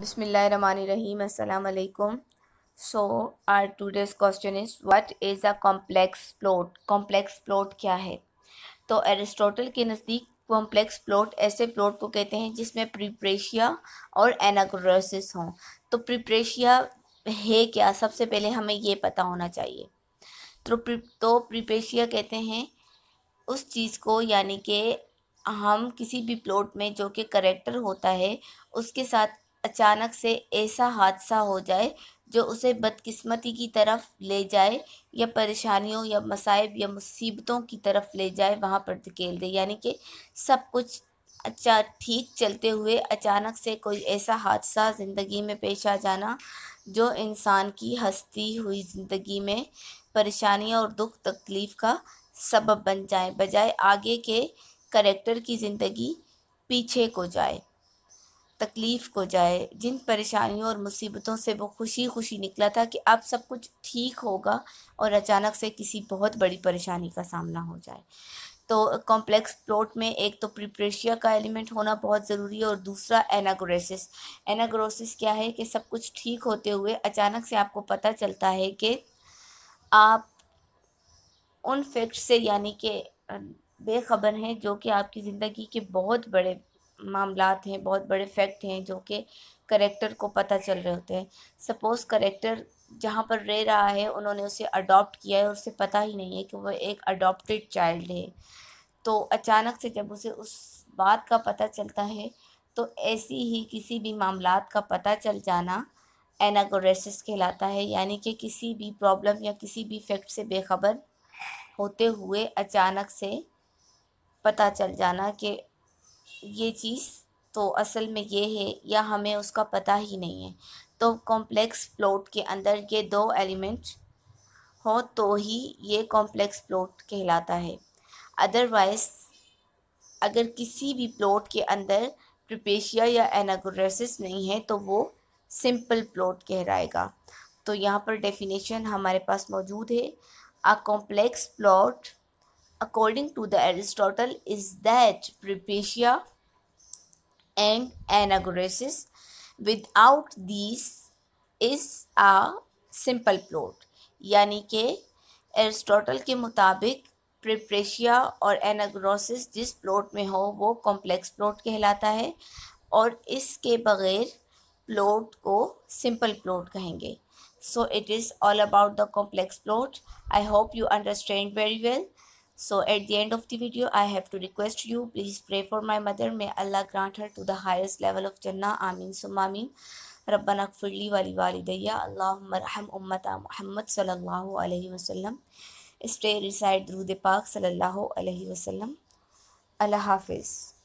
Bismillahirrahmanirrahim. Assalamu so are our today's is is what is complex plot plot? Complex क्या है तो Aristotle के नज़दीक कॉम्प्लेक्स प्लॉट ऐसे प्लॉट को कहते हैं जिसमें प्रिप्रेशिया और एनाग्रोसिस हों तो प्रिप्रेशिया है क्या सबसे पहले हमें ये पता होना चाहिए तो प्रि तो प्रिप्रेशिया कहते हैं उस चीज़ को यानी कि हम किसी भी प्लॉट में जो कि करेक्टर होता है उसके साथ अचानक से ऐसा हादसा हो जाए जो उसे बदकिस्मती की तरफ ले जाए या परेशानियों या मसाइब या मुसीबतों की तरफ ले जाए वहाँ पर धकेल दे यानी कि सब कुछ अच्छा ठीक चलते हुए अचानक से कोई ऐसा हादसा ज़िंदगी में पेश आ जाना जो इंसान की हस्ती हुई ज़िंदगी में परेशानियाँ और दुख तकलीफ़ का सबब बन जाए बजाय आगे के करेक्टर की ज़िंदगी पीछे को जाए तकलीफ़ को जाए जिन परेशानियों और मुसीबतों से वो खुशी खुशी निकला था कि अब सब कुछ ठीक होगा और अचानक से किसी बहुत बड़ी परेशानी का सामना हो जाए तो कॉम्प्लेक्स प्लॉट में एक तो प्रिप्रेशिया का एलिमेंट होना बहुत ज़रूरी है और दूसरा एनाग्रोसिस एनाग्रोसिस क्या है कि सब कुछ ठीक होते हुए अचानक से आपको पता चलता है कि आप उन फैक्ट से यानी कि बेखबर हैं जो कि आपकी ज़िंदगी के बहुत बड़े मामला हैं बहुत बड़े फैक्ट हैं जो कि करेक्टर को पता चल रहे होते हैं सपोज़ करेक्टर जहाँ पर रह रहा है उन्होंने उसे अडॉप्ट किया है और उसे पता ही नहीं है कि वह एक अडॉप्टेड चाइल्ड है तो अचानक से जब उसे उस बात का पता चलता है तो ऐसी ही किसी भी मामला का पता चल जाना एनागोरेसिस कहलाता है यानी कि किसी भी प्रॉब्लम या किसी भी फैक्ट से बेखबर होते हुए अचानक से पता चल जाना कि ये चीज़ तो असल में ये है या हमें उसका पता ही नहीं है तो कॉम्प्लेक्स प्लॉट के अंदर ये दो एलिमेंट हो तो ही ये कॉम्प्लेक्स प्लॉट कहलाता है अदरवाइज अगर किसी भी प्लॉट के अंदर प्रिपेशिया या एनागोरेसिस नहीं है तो वो सिंपल प्लॉट कहलाएगा तो यहाँ पर डेफिनेशन हमारे पास मौजूद है a complex plot according to the Aristotle is that Hypatia and Anagorasis. Without these is a simple plot. यानी कि एरिस्टोटल के मुताबिक प्रिप्रेशिया और एनाग्रोसिस जिस प्लॉट में हो वो कॉम्प्लेक्स प्लॉट कहलाता है और इसके बग़ैर प्लॉट को सिंपल प्लॉट कहेंगे so it is all about the complex plot I hope you understand very well So at the end of the video, I have to request you, please pray for my mother. May Allah grant her to the highest level of Jannah. Amin. Summa Amin. Rabbana kfirli wali walidayya. Allahumma raham ummata Muhammad sallallahu alaihi wasallam. Stay, recite durud Pak sallallahu alaihi wasallam. Allah Hafiz.